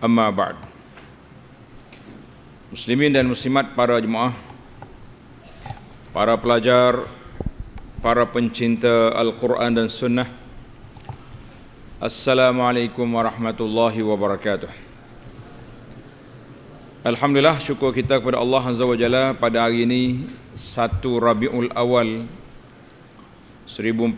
Amma ba'd. Muslimin dan muslimat para jemaah, para pelajar, para pencinta Al-Quran dan Sunnah. Assalamualaikum warahmatullahi wabarakatuh. Alhamdulillah syukur kita kepada Allah Azza wa Jalla pada hari ini satu Rabiul Awal 1446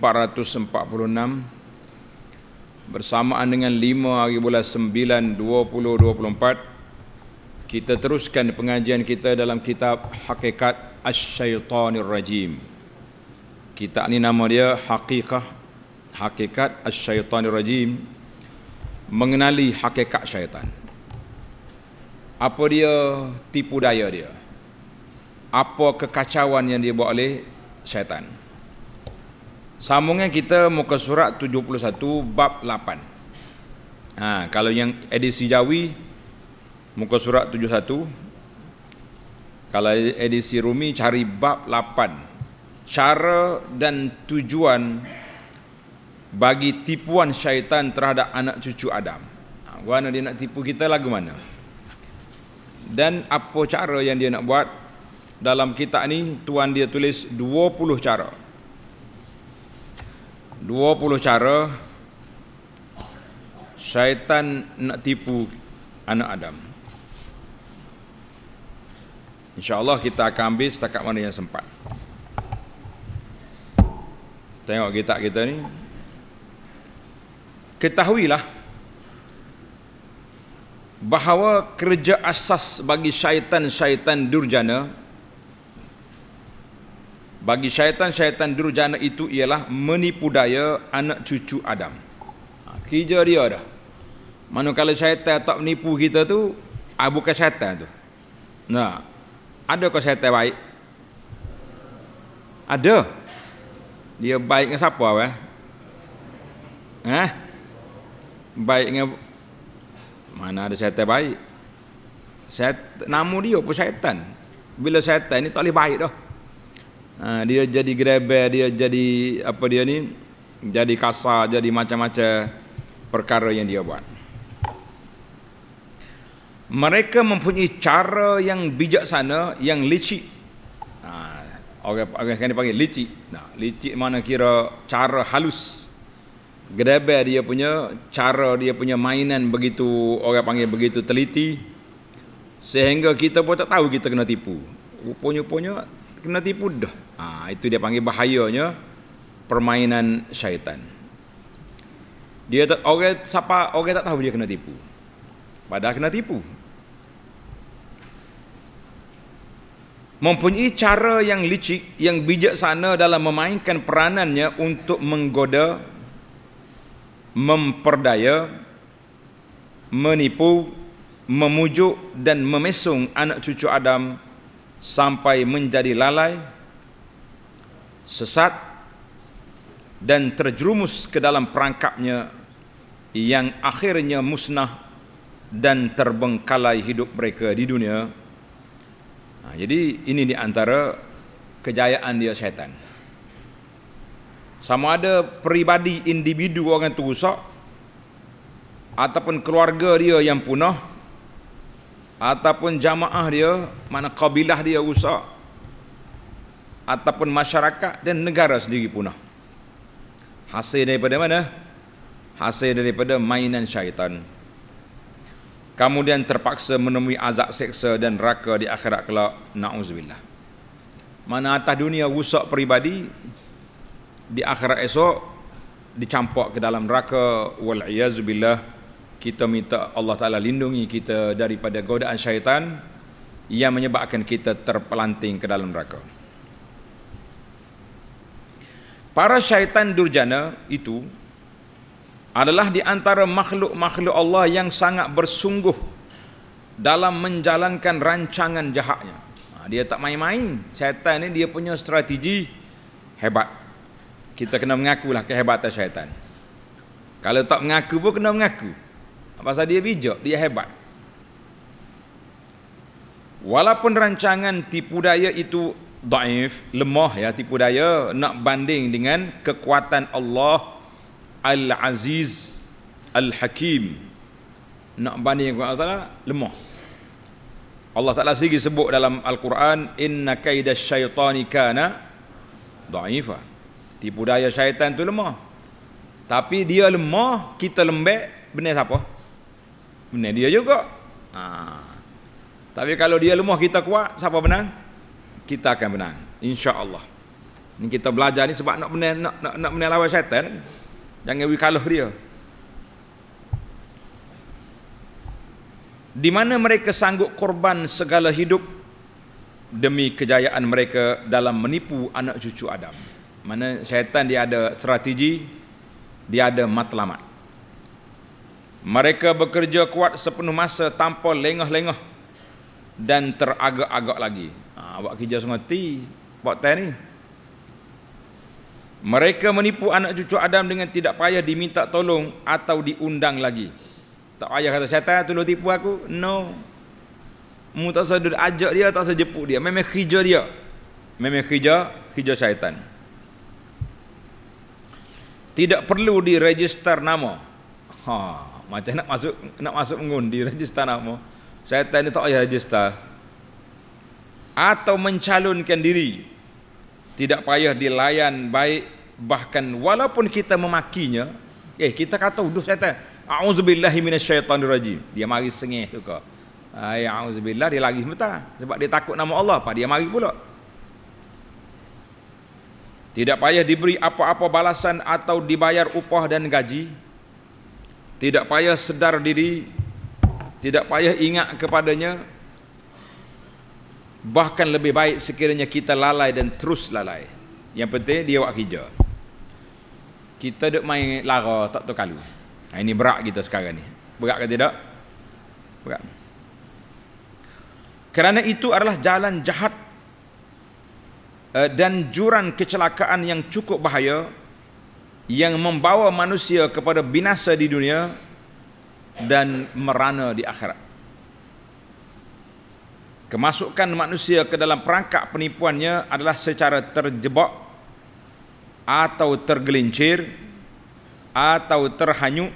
bersamaan dengan 5 hari bulan 9 2024 kita teruskan pengajian kita dalam kitab Hakikat Asy-Syaitanir Rajim. Kitab ni nama dia Hakikah Hakikat Asy-Syaitanir Rajim mengenali hakikat syaitan. Apa dia tipu daya dia? Apa kekacauan yang dia buat oleh syaitan? Sambungnya kita muka surat 71 bab 8. Ha, kalau yang edisi Jawi muka surat 71. Kalau edisi Rumi cari bab 8. Cara dan tujuan bagi tipuan syaitan terhadap anak cucu Adam. Ha, mana dia nak tipu kita lagu mana? Dan apa cara yang dia nak buat? Dalam kitab ni tuan dia tulis 20 cara. 20 cara syaitan nak tipu anak Adam. Insya Allah kita akan ambil setakat mana yang sempat. Tengok kitab kita ni. Ketahuilah bahawa kerja asas bagi syaitan-syaitan durjana bagi syaitan-syaitan durjana itu ialah menipu daya anak cucu Adam. Ha, kerja dia dah. Manakala syaitan tak menipu kita tu, ah, bukan syaitan tu. Nah, ada ke syaitan baik? Ada. Dia baik dengan siapa awak? Eh? Ha? Baik dengan mana ada syaitan baik? Syaitan, nama dia pun syaitan. Bila syaitan ni tak boleh baik dah. Ah, dia jadi grebe, dia jadi apa dia ni? Jadi kasar, jadi macam-macam perkara yang dia buat. Mereka mempunyai cara yang bijaksana, yang licik. Orang-orang ah, yang kan panggil licik. Nah, licik mana kira cara halus. Gedebe dia punya, cara dia punya mainan begitu, orang panggil begitu teliti. Sehingga kita pun tak tahu kita kena tipu. Rupanya-rupanya kena tipu dah. Ha, itu dia panggil bahayanya permainan syaitan. Dia tak, orang siapa orang tak tahu dia kena tipu. Padahal kena tipu. Mempunyai cara yang licik, yang bijaksana dalam memainkan peranannya untuk menggoda, memperdaya, menipu, memujuk dan memesung anak cucu Adam sampai menjadi lalai, sesat dan terjerumus ke dalam perangkapnya yang akhirnya musnah dan terbengkalai hidup mereka di dunia. Nah, ha, jadi ini di antara kejayaan dia syaitan. Sama ada peribadi individu orang itu rusak ataupun keluarga dia yang punah ataupun jamaah dia, mana kabilah dia rusak ataupun masyarakat dan negara sendiri punah. Hasil daripada mana? Hasil daripada mainan syaitan. Kemudian terpaksa menemui azab seksa dan raka di akhirat kelak. Nauzubillah. Mana atas dunia rusak peribadi di akhirat esok dicampak ke dalam raka wal kita minta Allah Ta'ala lindungi kita daripada godaan syaitan yang menyebabkan kita terpelanting ke dalam neraka. Para syaitan durjana itu adalah di antara makhluk-makhluk Allah yang sangat bersungguh dalam menjalankan rancangan jahatnya. Ha, dia tak main-main. Syaitan ini dia punya strategi hebat. Kita kena mengakulah kehebatan syaitan. Kalau tak mengaku pun kena mengaku. Pasal dia bijak, dia hebat. Walaupun rancangan tipu daya itu daif, lemah ya tipu daya nak banding dengan kekuatan Allah Al-Aziz Al-Hakim. Nak banding dengan Allah lemah. Allah Taala sendiri sebut dalam Al-Quran inna kaidas syaitani kana daifa. Tipu daya syaitan tu lemah. Tapi dia lemah, kita lembek, benar siapa? menang dia juga. Ha. Tapi kalau dia lemah kita kuat, siapa menang? Kita akan menang. Insya-Allah. Ini kita belajar ni sebab nak menang nak nak, nak menang lawan syaitan. Jangan we kalah dia. Di mana mereka sanggup korban segala hidup demi kejayaan mereka dalam menipu anak cucu Adam. Mana syaitan dia ada strategi, dia ada matlamat. Mereka bekerja kuat sepenuh masa tanpa lengah-lengah dan teragak-agak lagi. Ha, buat kerja semati, buat teh ni. Mereka menipu anak cucu Adam dengan tidak payah diminta tolong atau diundang lagi. Tak payah kata syaitan lu tipu aku. No. Mu tak sedut ajak dia, tak sejepuk dia. Memang khija dia. Memang khija, khija syaitan. Tidak perlu diregister nama. Haa macam nak masuk nak masuk mengundi register nama syaitan ni tak ayah register atau mencalonkan diri tidak payah dilayan baik bahkan walaupun kita memakinya eh kita kata duh syaitan auzubillahi minasyaitonirrajim dia mari sengih tu suka ayah auzubillah dia lari semata sebab dia takut nama Allah apa dia mari pula tidak payah diberi apa-apa balasan atau dibayar upah dan gaji tidak payah sedar diri tidak payah ingat kepadanya bahkan lebih baik sekiranya kita lalai dan terus lalai yang penting dia buat kerja kita duk main lara tak tahu kalu nah, ha, ini berat kita sekarang ni berat ke tidak berat kerana itu adalah jalan jahat eh, dan jurang kecelakaan yang cukup bahaya yang membawa manusia kepada binasa di dunia dan merana di akhirat. Kemasukan manusia ke dalam perangkap penipuannya adalah secara terjebak atau tergelincir atau terhanyut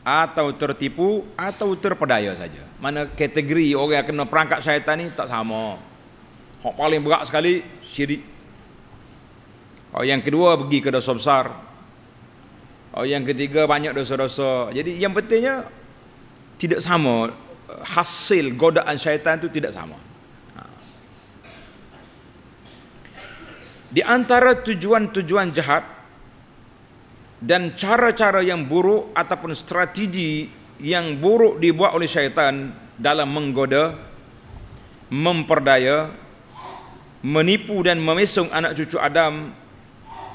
atau tertipu atau terpedaya saja. Mana kategori orang yang kena perangkap syaitan ini tak sama. Yang paling berat sekali syirik. Kalau yang kedua pergi ke dosa besar, Oh yang ketiga banyak dosa-dosa. Jadi yang pentingnya tidak sama hasil godaan syaitan itu tidak sama. Ha. Di antara tujuan-tujuan jahat dan cara-cara yang buruk ataupun strategi yang buruk dibuat oleh syaitan dalam menggoda, memperdaya, menipu dan memesung anak cucu Adam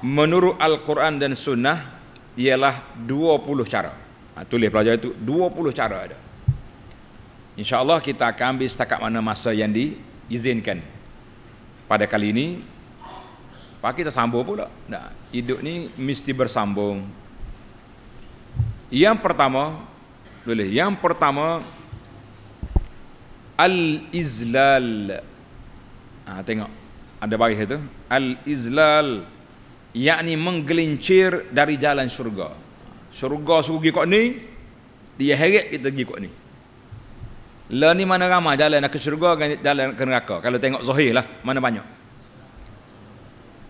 menurut Al-Quran dan Sunnah, ialah 20 cara. Ha, tulis pelajar itu 20 cara ada. Insya Allah kita akan ambil setakat mana masa yang diizinkan. Pada kali ini, Pak kita sambung pula. Nah, hidup ni mesti bersambung. Yang pertama, boleh. Yang pertama al izlal. Ah ha, tengok ada baris itu. Al izlal yakni menggelincir dari jalan syurga syurga suruh pergi ni dia heret kita pergi ni lah ni mana ramah jalan ke syurga dan jalan ke neraka kalau tengok zahir lah mana banyak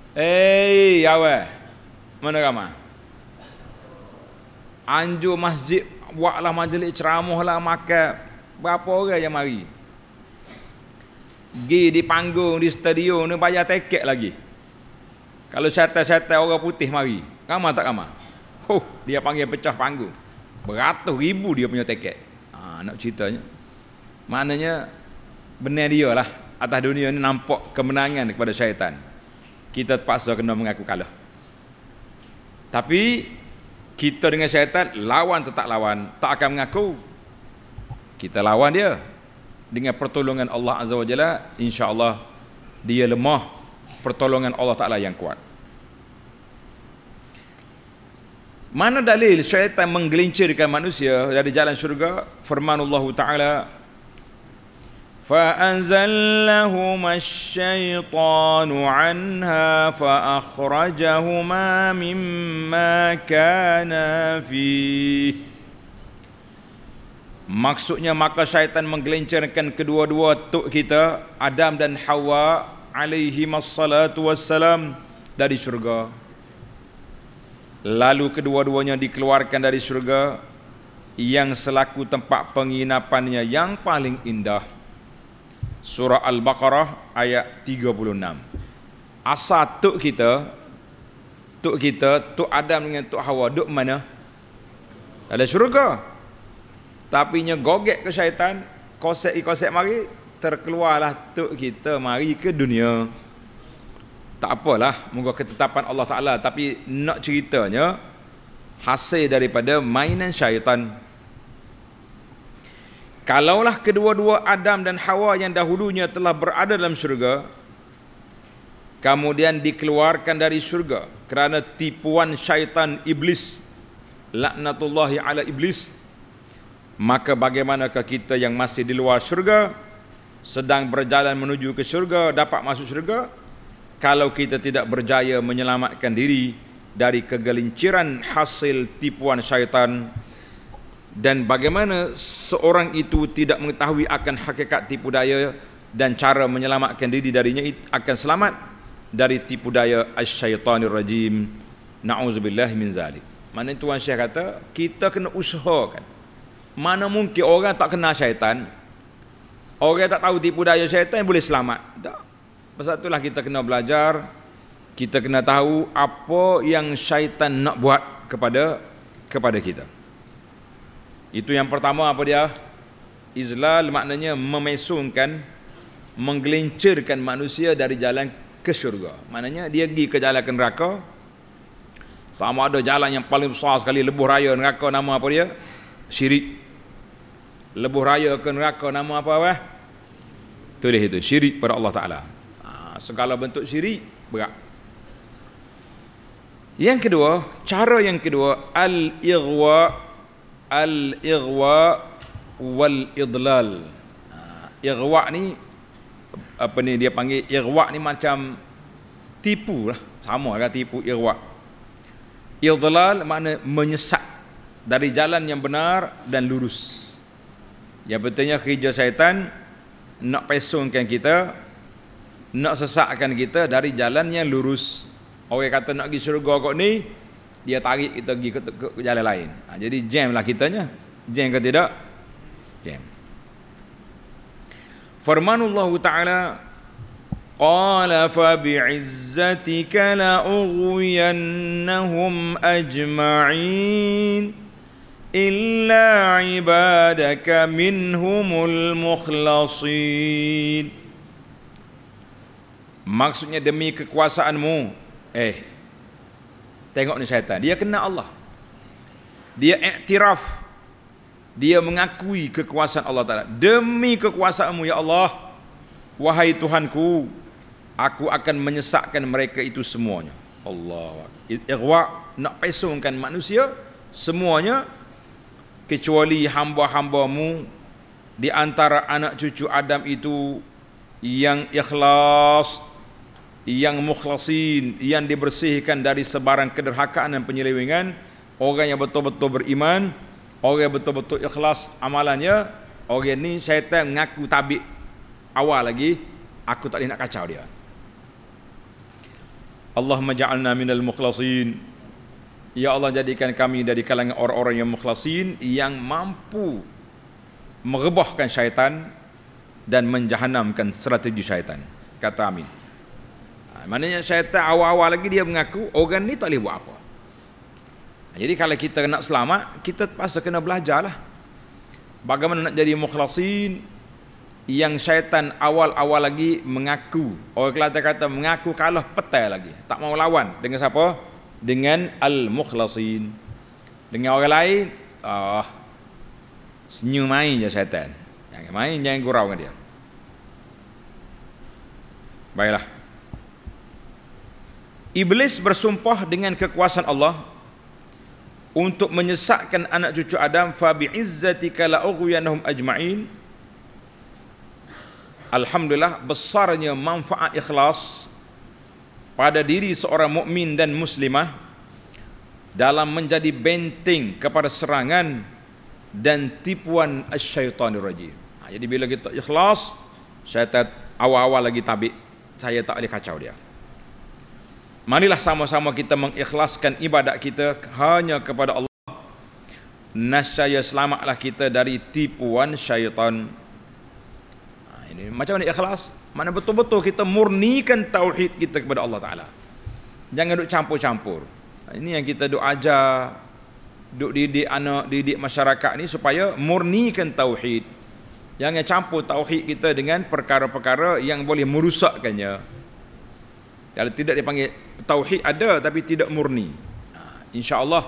Hei awal Mana ramah Anjur masjid Buatlah majlis ceramah lah makan Berapa orang yang mari Gi di panggung di stadion ni bayar tiket lagi kalau setan-setan orang putih mari, ramai tak ramai? huh dia panggil pecah panggung. Beratus ribu dia punya tiket. Ha, nak ceritanya. Maknanya, benar dia lah. Atas dunia ni nampak kemenangan kepada syaitan. Kita terpaksa kena mengaku kalah. Tapi, kita dengan syaitan lawan tetap lawan. Tak akan mengaku. Kita lawan dia. Dengan pertolongan Allah Azza wa Jalla, insyaAllah dia lemah pertolongan Allah Ta'ala yang kuat mana dalil syaitan menggelincirkan manusia dari jalan syurga firman Allah Ta'ala فأنزلهما الشيطان عنها فأخرجهما مما كان فيه Maksudnya maka syaitan menggelincirkan kedua-dua tuk kita Adam dan Hawa alaihi masallatu wassalam dari syurga. Lalu kedua-duanya dikeluarkan dari syurga yang selaku tempat penginapannya yang paling indah. Surah Al-Baqarah ayat 36. Asa tok kita tok kita tok Adam dengan tok Hawa duk mana? Ada syurga. Tapi nya gogek ke syaitan, kosek-kosek mari terkeluarlah tuk kita mari ke dunia tak apalah moga ketetapan Allah Taala tapi nak ceritanya hasil daripada mainan syaitan kalaulah kedua-dua Adam dan Hawa yang dahulunya telah berada dalam syurga kemudian dikeluarkan dari syurga kerana tipuan syaitan iblis laknatullahi ala iblis maka bagaimanakah kita yang masih di luar syurga sedang berjalan menuju ke syurga dapat masuk syurga kalau kita tidak berjaya menyelamatkan diri dari kegelinciran hasil tipuan syaitan dan bagaimana seorang itu tidak mengetahui akan hakikat tipu daya dan cara menyelamatkan diri darinya akan selamat dari tipu daya syaitanir rajim na'udzubillah min zalik mana tuan syekh kata kita kena usahakan mana mungkin orang tak kenal syaitan Orang tak tahu tipu daya syaitan yang boleh selamat. Tak. Pasal itulah kita kena belajar, kita kena tahu apa yang syaitan nak buat kepada kepada kita. Itu yang pertama apa dia? Izlal maknanya memesungkan, menggelincirkan manusia dari jalan ke syurga. Maknanya dia pergi ke jalan ke neraka. Sama ada jalan yang paling besar sekali lebuh raya neraka nama apa dia? Syirik. Lebuh raya ke neraka nama apa? Apa? dia itu syirik pada Allah Taala. Ha, segala bentuk syirik berat. Yang kedua, cara yang kedua al-ighwa al-ighwa wal idlal. Ha, ighwa ni apa ni dia panggil ighwa ni macam tipu lah. Sama lah tipu ighwa. Idlal makna menyesat dari jalan yang benar dan lurus. Yang pentingnya kerja syaitan nak pesongkan kita nak sesakkan kita dari jalan yang lurus orang kata nak pergi syurga kok ni dia tarik kita pergi ke, ke, ke jalan lain ha, jadi jam lah kitanya jam ke tidak jam Firman Allah ta'ala qala fa bi'izzatika la ajma'in إلا عبادك منهم المخلصين Maksudnya demi kekuasaanmu Eh Tengok ni syaitan Dia kena Allah Dia iktiraf Dia mengakui kekuasaan Allah Ta'ala Demi kekuasaanmu ya Allah Wahai Tuhanku Aku akan menyesakkan mereka itu semuanya Allah Iqwa Nak pesongkan manusia Semuanya kecuali hamba-hambamu di antara anak cucu Adam itu yang ikhlas yang mukhlasin yang dibersihkan dari sebarang kederhakaan dan penyelewengan orang yang betul-betul beriman orang yang betul-betul ikhlas amalannya orang ni syaitan mengaku tabik awal lagi aku tak boleh nak kacau dia Allahumma ja'alna minal mukhlasin Ya Allah jadikan kami dari kalangan orang-orang yang mukhlasin yang mampu merebahkan syaitan dan menjahannamkan strategi syaitan. Kata amin. Ha, maknanya syaitan awal-awal lagi dia mengaku orang ni tak boleh buat apa. Ha, jadi kalau kita nak selamat, kita pasal kena belajarlah. Bagaimana nak jadi mukhlasin yang syaitan awal-awal lagi mengaku. Orang kelata kata mengaku kalah petai lagi. Tak mau lawan dengan siapa? dengan al-mukhlasin. Dengan orang lain, ah senyum main je syaitan. Jangan main, jangan gurau dengan dia. Baiklah. Iblis bersumpah dengan kekuasaan Allah untuk menyesatkan anak cucu Adam fa bi izzatika la ajma'in Alhamdulillah besarnya manfaat ikhlas pada diri seorang mukmin dan muslimah dalam menjadi benteng kepada serangan dan tipuan syaitan syaitanir rajim. Ha, jadi bila kita ikhlas, syaitan awal-awal lagi tabik, saya tak boleh kacau dia. Marilah sama-sama kita mengikhlaskan ibadat kita hanya kepada Allah. Nasya selamatlah kita dari tipuan syaitan. Ha, ini macam mana ikhlas? mana betul-betul kita murnikan tauhid kita kepada Allah Taala. Jangan duk campur-campur. Ini yang kita duk ajar duk didik anak, didik masyarakat ni supaya murnikan tauhid. Jangan campur tauhid kita dengan perkara-perkara yang boleh merusakkannya. Kalau tidak dipanggil tauhid ada tapi tidak murni. Ha, InsyaAllah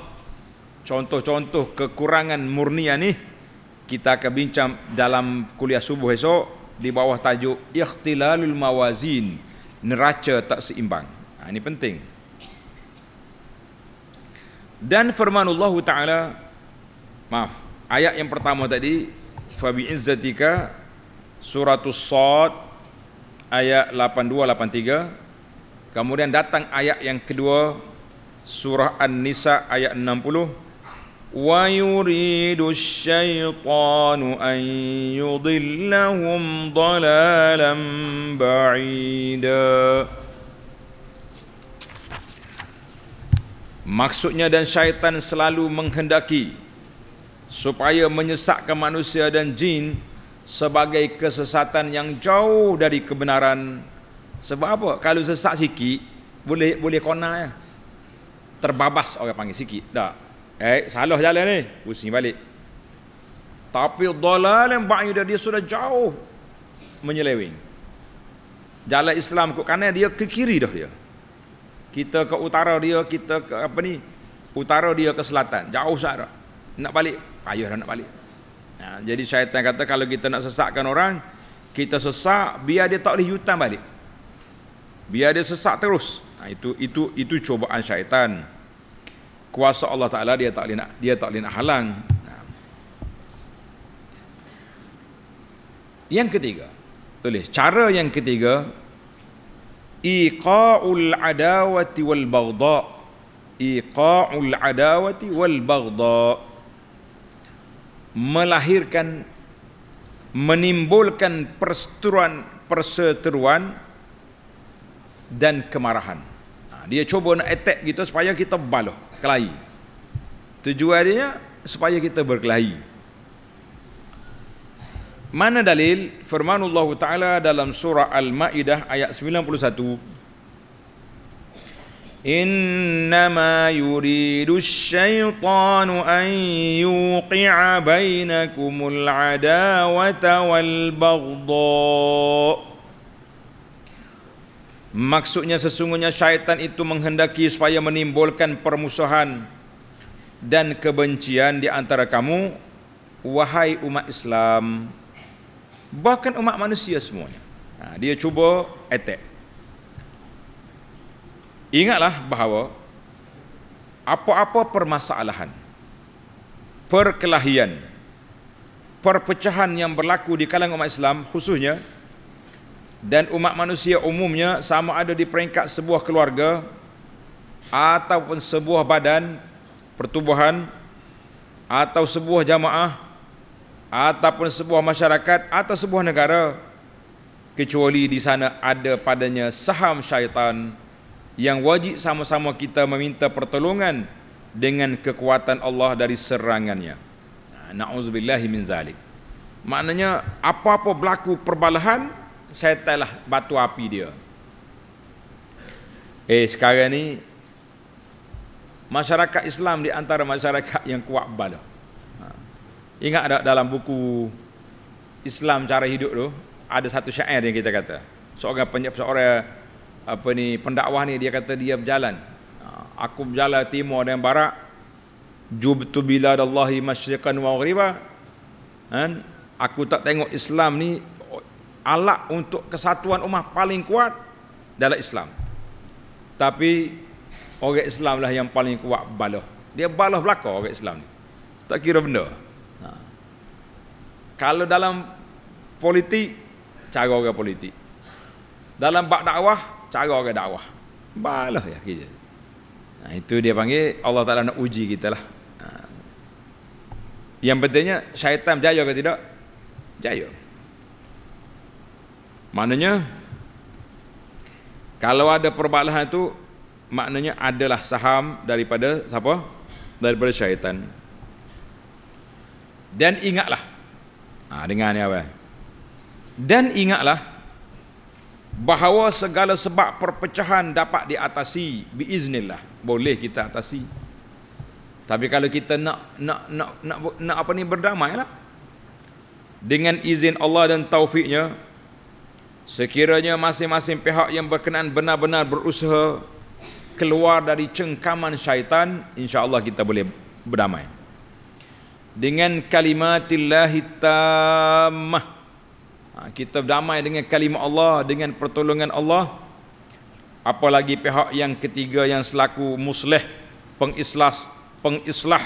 contoh-contoh kekurangan murnian ni kita akan bincang dalam kuliah subuh esok di bawah tajuk ikhtilalul mawazin neraca tak seimbang ha, ini penting dan firman Allah Ta'ala maaf ayat yang pertama tadi fabi izzatika surat sad ayat 82 83 kemudian datang ayat yang kedua surah an-nisa ayat ويريد الشيطان أن يضلهم ضلالا بعيدا Maksudnya dan syaitan selalu menghendaki supaya menyesatkan manusia dan jin sebagai kesesatan yang jauh dari kebenaran. Sebab apa? Kalau sesat sikit, boleh boleh kona ya. Lah. Terbabas orang panggil sikit. Tak. Eh, salah jalan ni. Pusing balik. Tapi dalal yang banyak dia, dia sudah jauh menyeleweng. Jalan Islam ke kanan dia ke kiri dah dia. Kita ke utara dia, kita ke apa ni? Utara dia ke selatan. Jauh sangat Nak balik, payah dah nak balik. Ha, jadi syaitan kata kalau kita nak sesakkan orang, kita sesak biar dia tak boleh yutan balik. Biar dia sesak terus. Ha, itu itu itu cubaan syaitan kuasa Allah Taala dia tak boleh nak dia tak boleh nak halang. Yang ketiga. Tulis cara yang ketiga iqa'ul adawati wal baghdha. Iqa'ul adawati wal baghdha melahirkan menimbulkan perseteruan perseteruan dan kemarahan. dia cuba nak attack kita supaya kita baloh kelahi tujuannya supaya kita berkelahi mana dalil firman Allah Ta'ala dalam surah Al-Ma'idah ayat 91 Innama yuridu syaitanu an yuqi'a bainakumul adawata wal bagdha' Maksudnya sesungguhnya syaitan itu menghendaki supaya menimbulkan permusuhan dan kebencian di antara kamu wahai umat Islam bahkan umat manusia semuanya. Ha, dia cuba attack. Ingatlah bahawa apa-apa permasalahan perkelahian perpecahan yang berlaku di kalangan umat Islam khususnya dan umat manusia umumnya sama ada di peringkat sebuah keluarga ataupun sebuah badan pertubuhan atau sebuah jamaah ataupun sebuah masyarakat atau sebuah negara kecuali di sana ada padanya saham syaitan yang wajib sama-sama kita meminta pertolongan dengan kekuatan Allah dari serangannya. Nauzubillahi min zalik. Maknanya apa-apa berlaku perbalahan setelah batu api dia. Eh sekarang ni masyarakat Islam di antara masyarakat yang kuat bala. Ha. Ingat tak dalam buku Islam cara hidup tu ada satu syair yang kita kata. Seorang penyiap seorang apa ni pendakwah ni dia kata dia berjalan. Ha. Aku berjalan timur dan barat. Jubtu biladallahi masyriqan wa maghriba. Kan? Ha. Aku tak tengok Islam ni alat untuk kesatuan umat paling kuat dalam Islam. Tapi orang Islam lah yang paling kuat balah. Dia balah belaka orang Islam ni. Tak kira benda. Ha. Kalau dalam politik, cara orang politik. Dalam bak dakwah, cara orang dakwah. Balah ya kira. Nah, ha, itu dia panggil Allah Ta'ala nak uji kita lah. Ha. Yang pentingnya syaitan berjaya ke tidak? Jaya. Maknanya kalau ada perbalahan itu maknanya adalah saham daripada siapa? daripada syaitan. Dan ingatlah. Ha, dengar ni apa? Dan ingatlah bahawa segala sebab perpecahan dapat diatasi biiznillah. Boleh kita atasi. Tapi kalau kita nak nak nak nak, nak apa ni berdamailah dengan izin Allah dan taufiknya Sekiranya masing-masing pihak yang berkenaan benar-benar berusaha keluar dari cengkaman syaitan, insya-Allah kita boleh berdamai. Dengan kalimatillah tammah. Ha, kita berdamai dengan kalimah Allah, dengan pertolongan Allah. Apalagi pihak yang ketiga yang selaku musleh, pengislas, pengislah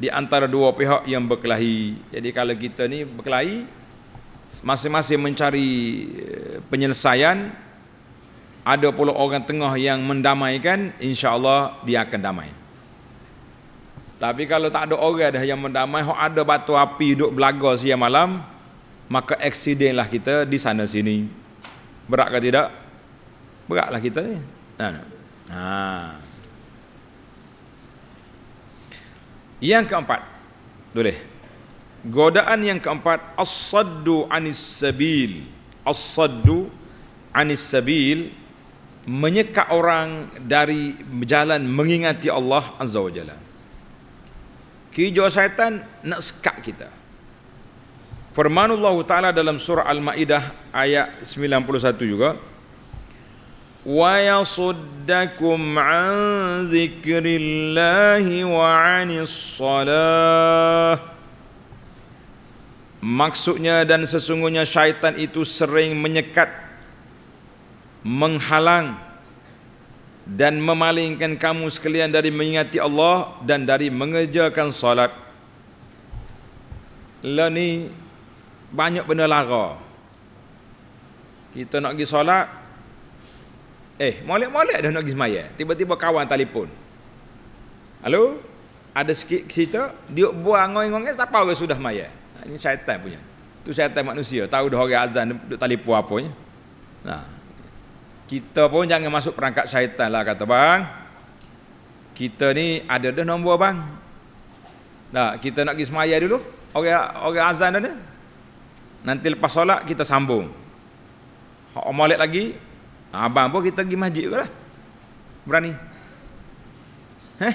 di antara dua pihak yang berkelahi. Jadi kalau kita ni berkelahi, masing-masing mencari eh, penyelesaian ada pula orang tengah yang mendamaikan insyaallah dia akan damai tapi kalau tak ada orang dah yang mendamai hok ada batu api duduk belaga siang malam maka eksidenlah kita di sana sini berat ke tidak beratlah kita ya ha. yang keempat boleh Godaan yang keempat as-saddu anis sabil. As-saddu anis sabil menyekat orang dari jalan mengingati Allah Azza wa Jalla. Kijo syaitan nak sekak kita. Firman Allah Taala dalam surah Al-Maidah ayat 91 juga. Wa yasuddakum an dzikrillah wa anis salah. Maksudnya dan sesungguhnya syaitan itu sering menyekat menghalang dan memalingkan kamu sekalian dari mengingati Allah dan dari mengerjakan solat. Le lah ni banyak benda lara. Kita nak pergi solat. Eh, molek-molek dah nak pergi semaya. Tiba-tiba kawan telefon. Halo? Ada sikit cerita? Dia buang ngong ngoi siapa orang sudah semaya? Ah, ini syaitan punya. Itu syaitan manusia. Tahu dah orang azan duk telefon apanya. Nah. Kita pun jangan masuk perangkat syaitan lah kata bang. Kita ni ada dah nombor bang. Nah, kita nak pergi semayah dulu. Orang orang azan dah ni. Nanti lepas solat kita sambung. Hak molek lagi. Abang pun kita pergi masjid jugalah. Berani. Heh.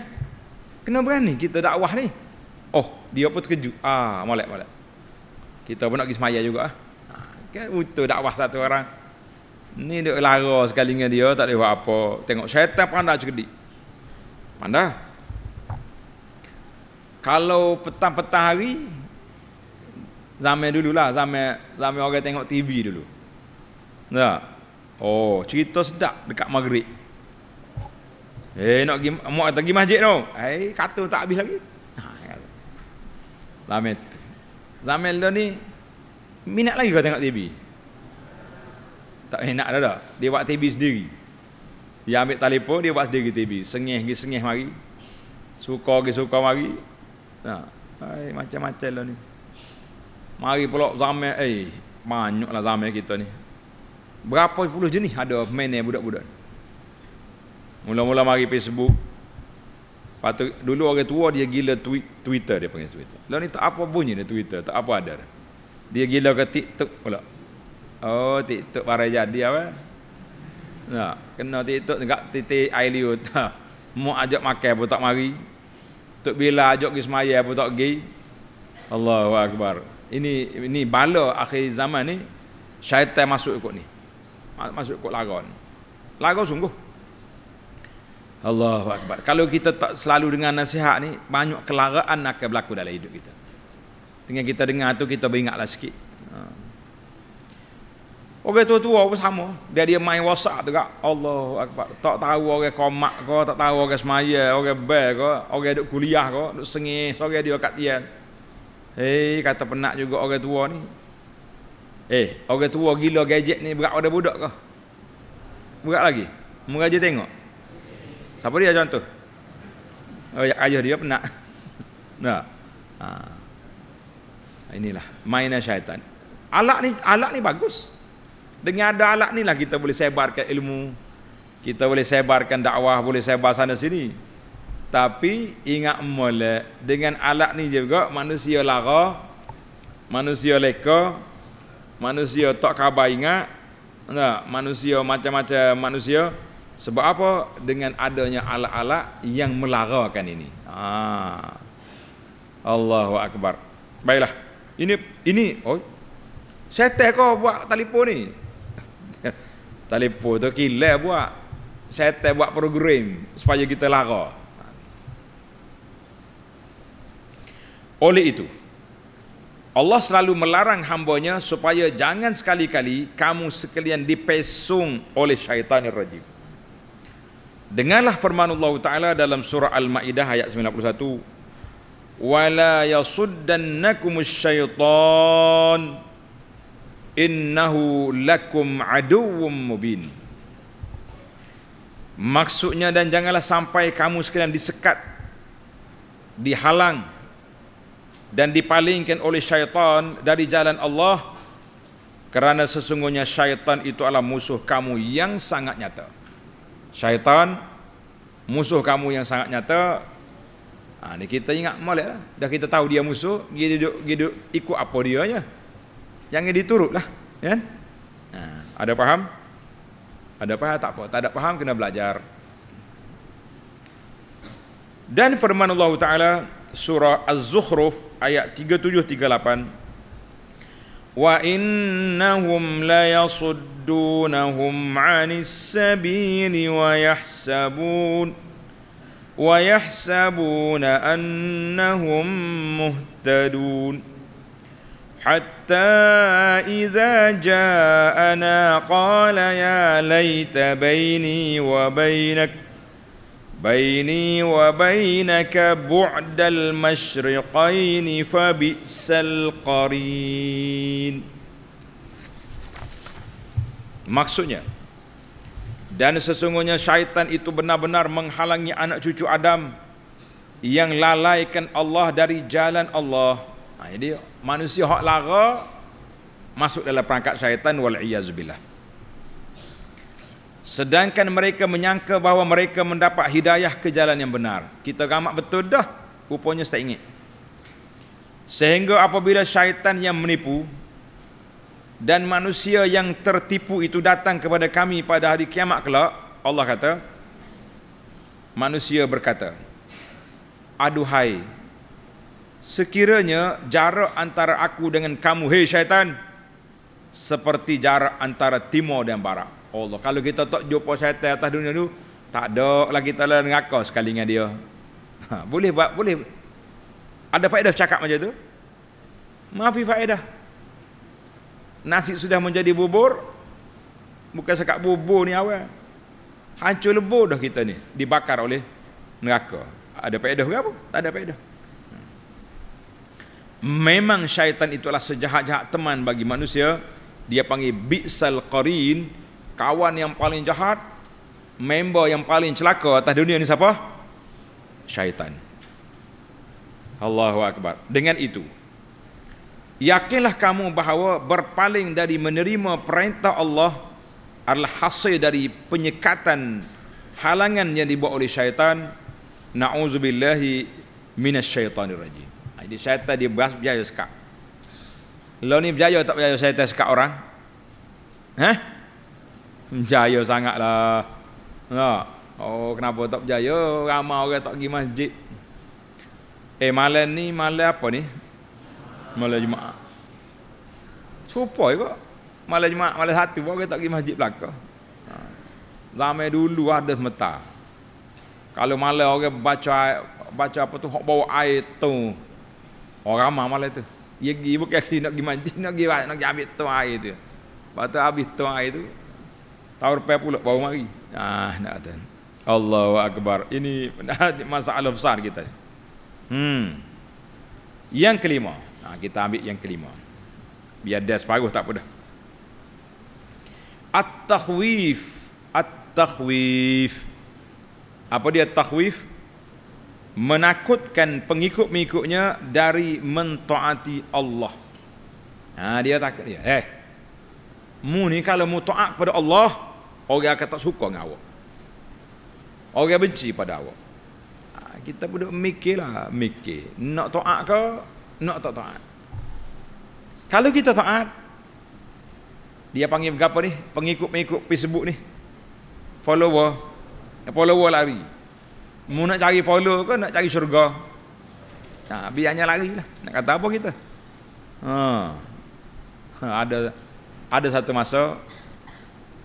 Kena berani kita dakwah ni. Oh, dia pun terkejut. Ah, molek molek. Kita pun nak pergi semaya juga. Ha, kan utuh dakwah satu orang. Ni dia lara sekali dengan dia, tak boleh buat apa. Tengok syaitan pandai cerdik. Pandai. Kalau petang-petang hari, zaman dulu lah, zaman, zaman orang tengok TV dulu. Tak? Oh, cerita sedap dekat maghrib. Eh, nak pergi, mau kata pergi masjid tu. No? Eh, kata tak habis lagi. Ha, ya. lama Zamel dia ni minat lagi kau tengok TV. Tak enak dah dah. Dia buat TV sendiri. Dia ambil telefon, dia buat sendiri TV. Sengih pergi sengih mari. Suka pergi suka mari. Nah, ha. hai macam-macam lah ni. Mari pula zamel eh banyaklah zamel kita ni. Berapa puluh jenis ada main budak-budak. Mula-mula mari Facebook, Patut dulu orang tua dia gila twi- Twitter dia panggil Twitter. Lalu ni tak apa bunyi ni Twitter, tak apa ada. Dia gila ke TikTok pula. Oh, TikTok barai jadi apa? Nah, kena TikTok dekat titik Ailio tu. Ha, Mau ajak makan pun tak mari. Tok bila ajak pergi semaya pun tak pergi. Allahu akbar. Ini ini bala akhir zaman ni syaitan masuk ikut ni. Masuk ikut lagu ni. Lagu sungguh. Allahu Akbar. Kalau kita tak selalu dengar nasihat ni, banyak kelaraan akan berlaku dalam hidup kita. Dengan kita dengar tu, kita beringatlah sikit. Ha. Orang tua-tua pun sama. Dia dia main WhatsApp tu kak. Allahu Akbar. Tak tahu orang komak kau, tak tahu orang semaya, orang bel kau, orang duduk kuliah kau, duduk sengis, orang dia kat tian. Hei, kata penak juga orang tua ni. Eh, orang tua gila gadget ni berat pada budak kau. Berat lagi. Mengaja tengok. Siapa dia contoh? Oh, ya, ayah dia penat. Nah. Ha. Inilah mainan syaitan. Alat ni alat ni bagus. Dengan ada alat ni lah kita boleh sebarkan ilmu. Kita boleh sebarkan dakwah, boleh sebar sana sini. Tapi ingat mula dengan alat ni je juga manusia lara, manusia leka, manusia tak kabar ingat. Nah, manusia macam -macam manusia sebab apa? Dengan adanya alat-alat yang melarakan ini. Ha. Allahu akbar. Baiklah. Ini ini oi. Oh. Setan kau buat telefon ni. telefon tu kila buat. Setan buat program supaya kita lara. Oleh itu, Allah selalu melarang hambanya supaya jangan sekali-kali kamu sekalian dipesung oleh syaitan yang rajim. Dengarlah firman Allah Taala dalam surah Al-Maidah ayat 91. Wala yasuddannakum asyaitan innahu lakum aduwwum mubin. Maksudnya dan janganlah sampai kamu sekalian disekat dihalang dan dipalingkan oleh syaitan dari jalan Allah kerana sesungguhnya syaitan itu adalah musuh kamu yang sangat nyata syaitan musuh kamu yang sangat nyata ha, ni kita ingat malik lah dah kita tahu dia musuh dia duduk, dia duduk ikut apa dia je jangan diturut lah ya? Kan? ha, ada faham? ada faham tak apa tak ada faham kena belajar dan firman Allah Ta'ala surah Az-Zukhruf ayat 37-38 وانهم ليصدونهم عن السبيل ويحسبون ويحسبون انهم مهتدون حتى اذا جاءنا قال يا ليت بيني وبينك بيني وبينك بعد المشرقين فبئس القرين Maksudnya Dan sesungguhnya syaitan itu benar-benar menghalangi anak cucu Adam Yang lalaikan Allah dari jalan Allah ha, Jadi manusia yang lara Masuk dalam perangkat syaitan Wal'iyazubillah Sedangkan mereka menyangka bahawa mereka mendapat hidayah ke jalan yang benar. Kita gamak betul dah. Rupanya tak ingat. Sehingga apabila syaitan yang menipu dan manusia yang tertipu itu datang kepada kami pada hari kiamat kelak, Allah kata, manusia berkata, Aduhai, sekiranya jarak antara aku dengan kamu, hei syaitan, seperti jarak antara timur dan barat. Allah. Kalau kita tak jumpa syaitan atas dunia tu, tak ada lah kita lah ngaka sekali dengan dia. Ha, boleh buat, boleh. Ada faedah cakap macam tu? Maafi faedah. Nasi sudah menjadi bubur, bukan sekat bubur ni awal. Hancur lebur dah kita ni, dibakar oleh neraka. Ada faedah ke apa? Tak ada faedah. Memang syaitan itulah sejahat-jahat teman bagi manusia. Dia panggil bi'sal qarin, kawan yang paling jahat member yang paling celaka atas dunia ni siapa syaitan Allahu akbar dengan itu yakinlah kamu bahawa berpaling dari menerima perintah Allah adalah hasil dari penyekatan halangan yang dibuat oleh syaitan na'udzubillahi minasyaitanir rajim jadi ah, syaitan dia bias berjaya sekak Lo ni berjaya tak berjaya syaitan sekak orang? Hah? Jaya sangatlah. Tak. Ha. Oh, kenapa tak berjaya? Ramai orang tak pergi masjid. Eh, malam ni, malam apa ni? Malam Jumaat. Supaya kok. Malam Jumaat, malam satu pun orang tak pergi masjid belakang. Zaman ha. dulu ada semata. Kalau malam orang baca baca apa tu, hok bawa air tu. Orang oh, ramai malam tu. Dia pergi bukan nak pergi masjid, nak pergi nak ambil tu air tu. Lepas tu habis tu air tu, Tahun repai pula bau mari. Ah, nak kata. Allahu akbar. Ini masalah besar kita. Hmm. Yang kelima. Nah, kita ambil yang kelima. Biar dia separuh tak apa dah. At-takhwif. At-takhwif. Apa dia takhwif? Menakutkan pengikut-pengikutnya dari mentaati Allah. Ah dia takut dia. Eh. Mu ni kalau mu taat pada Allah, Orang akan tak suka dengan awak. Orang benci pada awak. Ah, kita pun duduk lah, mikir. Nak taat ke? Nak tak taat. Kalau kita taat, dia panggil berapa ni? Pengikut-pengikut Facebook ni. Follower. Follower lari. Mu nak cari follow ke nak cari syurga? Nah, ha, biarnya lari lah. Nak kata apa kita? Ha. ha ada ada satu masa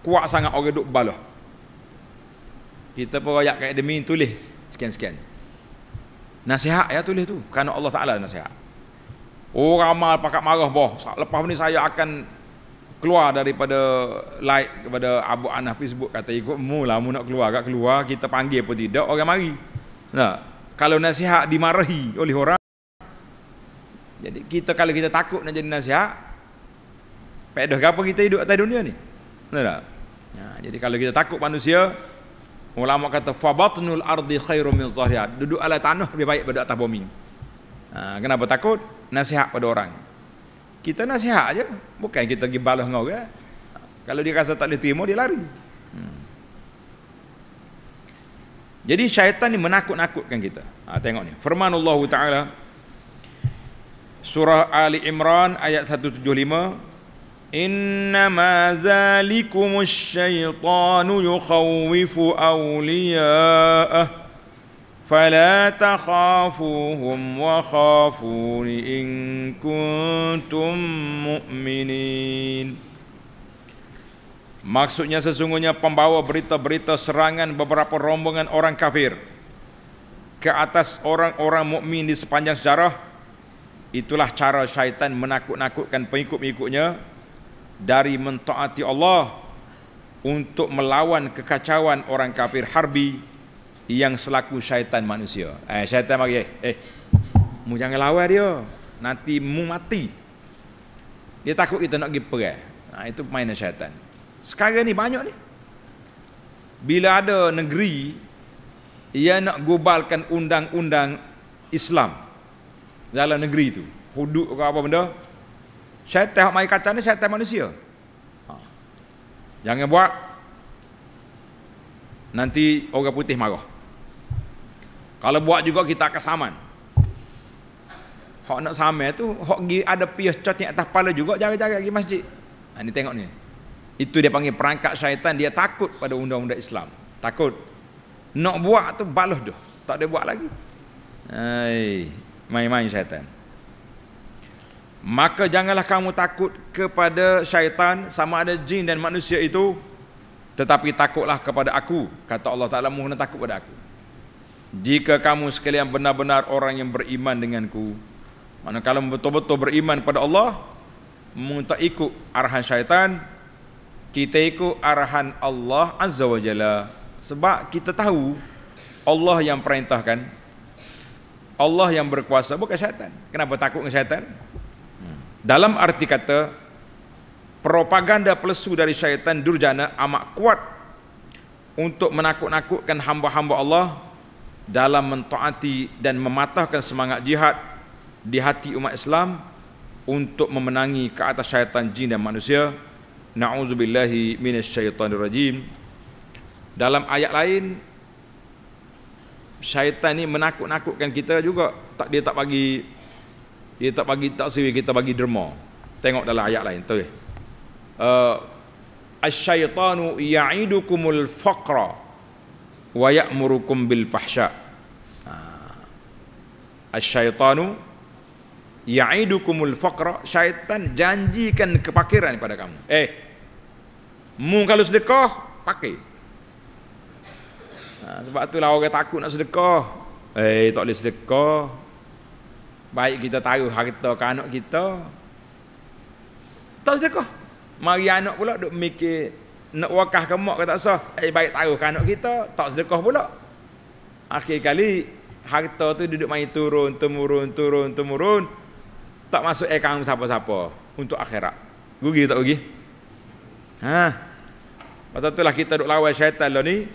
kuat sangat orang duk balah kita pun rakyat kat demi tulis sekian-sekian nasihat ya tulis tu kerana Allah Ta'ala nasihat Oh ramal, pakat marah boh. lepas ni saya akan keluar daripada like kepada Abu Anah Facebook kata ikut mu lah mu nak keluar agak keluar kita panggil pun tidak orang mari nah kalau nasihat dimarahi oleh orang jadi kita kalau kita takut nak jadi nasihat pedah apa kita hidup atas dunia ni Betul tak? Ya, jadi kalau kita takut manusia, ulama kata fabatnul ardi khairum min zahriha. Duduk atas tanah lebih baik daripada atas bumi. Ha, kenapa takut? Nasihat pada orang. Kita nasihat aja, bukan kita pergi balas dengan orang. Kalau dia rasa tak boleh dia lari. Hmm. Jadi syaitan ni menakut-nakutkan kita. Ha, tengok ni. Firman Allah Ta'ala. Surah Ali Imran ayat 175. إنما ذلكم الشيطان يخوف أولياءه فلا تخافوهم وخافون إن كنتم مؤمنين Maksudnya sesungguhnya pembawa berita-berita serangan beberapa rombongan orang kafir ke atas orang-orang mukmin di sepanjang sejarah itulah cara syaitan menakut-nakutkan pengikut-pengikutnya dari mentaati Allah untuk melawan kekacauan orang kafir harbi yang selaku syaitan manusia. Eh syaitan bagi eh, eh mu jangan lawan dia. Nanti mu mati. Dia takut kita nak pergi perang. Nah, itu main syaitan. Sekarang ni banyak ni. Bila ada negeri ia nak gubalkan undang-undang Islam dalam negeri itu, hudud ke apa benda, Syaitan yang main kacang ni syaitan manusia. Ha. Jangan buat. Nanti orang putih marah. Kalau buat juga kita akan saman. Hak nak sama tu, hak gi ada pihak cot atas kepala juga jaga-jaga pergi masjid. Ha, ni tengok ni. Itu dia panggil perangkat syaitan, dia takut pada undang-undang Islam. Takut. Nak buat tu baluh dah. Tak ada buat lagi. Hai, main-main syaitan maka janganlah kamu takut kepada syaitan sama ada jin dan manusia itu tetapi takutlah kepada aku kata Allah Taala mohon takut kepada aku jika kamu sekalian benar-benar orang yang beriman denganku mana kalau betul-betul beriman pada Allah mungkin ikut arahan syaitan kita ikut arahan Allah Azza wa Jalla sebab kita tahu Allah yang perintahkan Allah yang berkuasa bukan syaitan kenapa takut dengan syaitan dalam arti kata propaganda pelesu dari syaitan durjana amat kuat untuk menakut-nakutkan hamba-hamba Allah dalam mentaati dan mematahkan semangat jihad di hati umat Islam untuk memenangi ke atas syaitan jin dan manusia. minas Nauzubillahi minasyaitonirrajim. Dalam ayat lain syaitan ni menakut-nakutkan kita juga tak dia tak bagi dia tak bagi tak taksir kita bagi derma. Tengok dalam ayat lain tu. Eh. Uh, Asy-syaitanu ya'idukumul faqra wa ya'murukum bil fahsya. Asy-syaitanu ah. ya'idukumul faqra, syaitan janjikan kepakiran kepada kamu. Eh. Mu kalau sedekah, pakai. Ah, sebab itulah orang takut nak sedekah. Eh, tak boleh sedekah. Baik kita taruh harta ke anak kita. Tak sedekah. Mari anak pula duk mikir nak wakah ke mak ke tak sah. Eh baik taruh ke anak kita, tak sedekah pula. Akhir kali harta tu duduk main turun, temurun, turun, temurun. Tak masuk ekang siapa-siapa untuk akhirat. Gugi tak gugi? Ha. Pasal itulah kita duk lawan syaitan lah ni.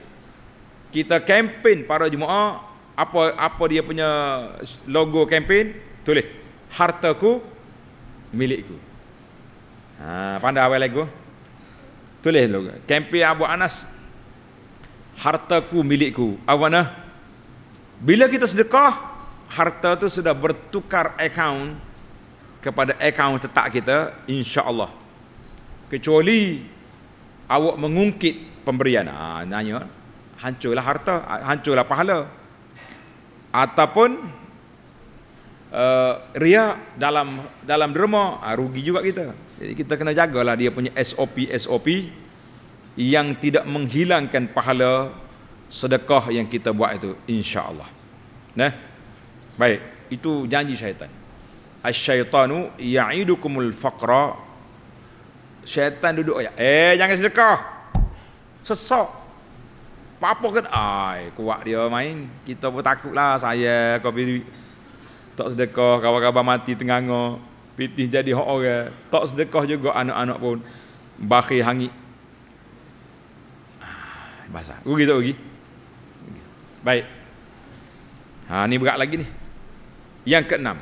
Kita kempen para jemaah apa apa dia punya logo kempen tulis hartaku milikku ha pandai awal lagu tulis logo kempen Abu Anas hartaku milikku awana bila kita sedekah harta tu sudah bertukar akaun kepada akaun tetap kita insyaallah kecuali awak mengungkit pemberian ha, nanya hancurlah harta hancurlah pahala ataupun uh, riak dalam dalam derma ha, rugi juga kita jadi kita kena jagalah dia punya SOP SOP yang tidak menghilangkan pahala sedekah yang kita buat itu insyaallah nah baik itu janji syaitan asyaitanu ya'idukumul faqra syaitan duduk ya eh jangan sedekah sesak apa-apa kan ai kuat dia main kita pun takutlah saya kau pergi tak sedekah kawan-kawan mati tengangga pitih jadi hak orang tak sedekah juga anak-anak pun bakhil hangit ah, basah rugi tak rugi baik ha ni berat lagi ni yang keenam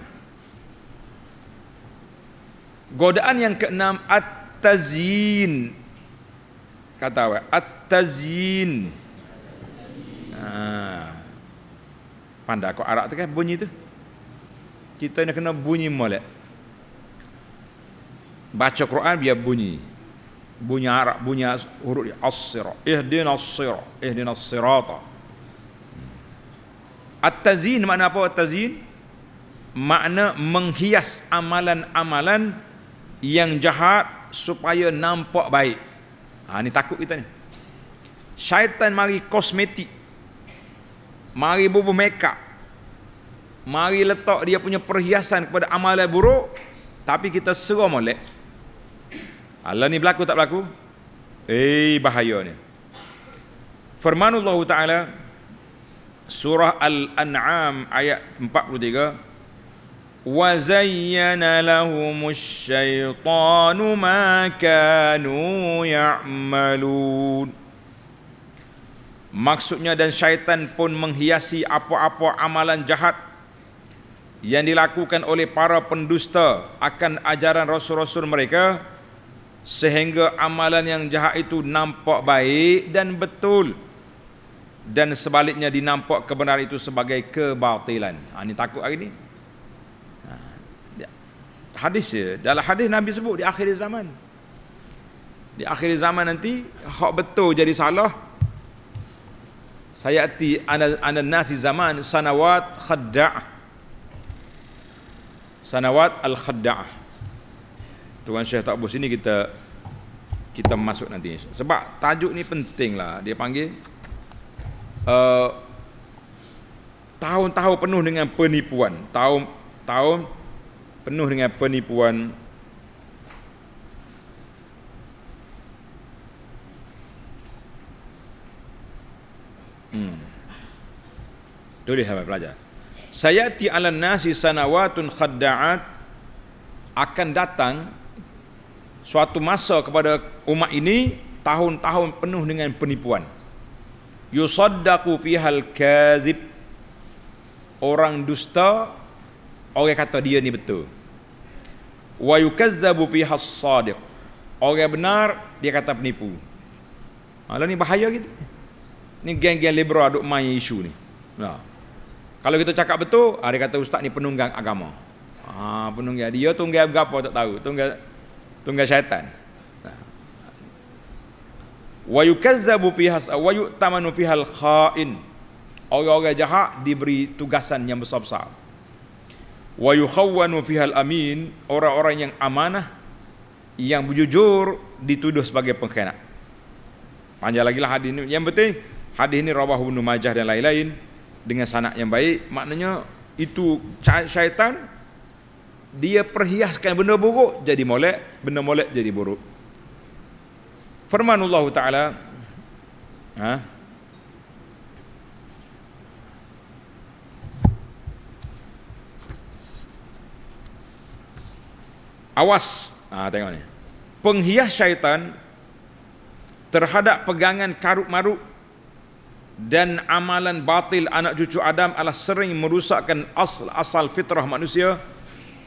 godaan yang keenam at-tazin kata awak at-tazin pandai kau arak tu kan bunyi tu kita nak kena bunyi molek baca Quran biar bunyi bunyi arak bunyi huruf dia as-sirat ihdin as-sirat ihdin as-sirat at-tazin makna apa at-tazin makna menghias amalan-amalan yang jahat supaya nampak baik ha, ni takut kita ni syaitan mari kosmetik Mari bubuh make up. Mari letak dia punya perhiasan kepada amalan buruk. Tapi kita serah molek. Allah ni berlaku tak berlaku? Eh bahaya ni. Firman Allah Ta'ala. Surah Al-An'am ayat 43 وزين لهم الشيطان ما كانوا يعملون Maksudnya dan syaitan pun menghiasi apa-apa amalan jahat yang dilakukan oleh para pendusta akan ajaran rasul-rasul mereka sehingga amalan yang jahat itu nampak baik dan betul dan sebaliknya dinampak kebenaran itu sebagai kebatilan. Ha, ini takut hari ini. Ha, hadis ya, dalam hadis Nabi sebut di akhir zaman. Di akhir zaman nanti hak betul jadi salah, saya sayati anan nasi zaman sanawat khadda'ah sanawat al khadda'ah tuan syekh tak sini kita kita masuk nanti sebab tajuk ni penting lah dia panggil uh, tahun-tahun penuh dengan penipuan tahun tahun penuh dengan penipuan Tulis sampai pelajar. Sayati ala nasi sanawatun khadda'at akan datang suatu masa kepada umat ini tahun-tahun penuh dengan penipuan. Yusaddaqu fihal kadzib orang dusta orang kata dia ni betul. Wa yukazzabu fiha as-sadiq. Orang benar dia kata penipu. Alah ni bahaya gitu. Ni geng-geng liberal duk main isu ni. Nah. Kalau kita cakap betul, ada ah, kata ustaz ni penunggang agama. Ha, penunggang dia tunggang apa tak tahu, tunggang tunggang syaitan. Wa yukazzabu fiha wa yu'tamanu fiha al-kha'in. Orang-orang jahat diberi tugasan yang besar-besar. Wa yukhawwanu fiha al-amin, orang-orang yang amanah yang jujur dituduh sebagai pengkhianat. Panjang lagi lah hadis ini. Yang penting hadis ini rawahu Ibnu Majah dan lain-lain dengan sanak yang baik maknanya itu syaitan dia perhiaskan benda buruk jadi molek benda molek jadi buruk firman Allah taala ha awas ha tengok ni penghias syaitan terhadap pegangan karut marut dan amalan batil anak cucu Adam adalah sering merusakkan asal, asal fitrah manusia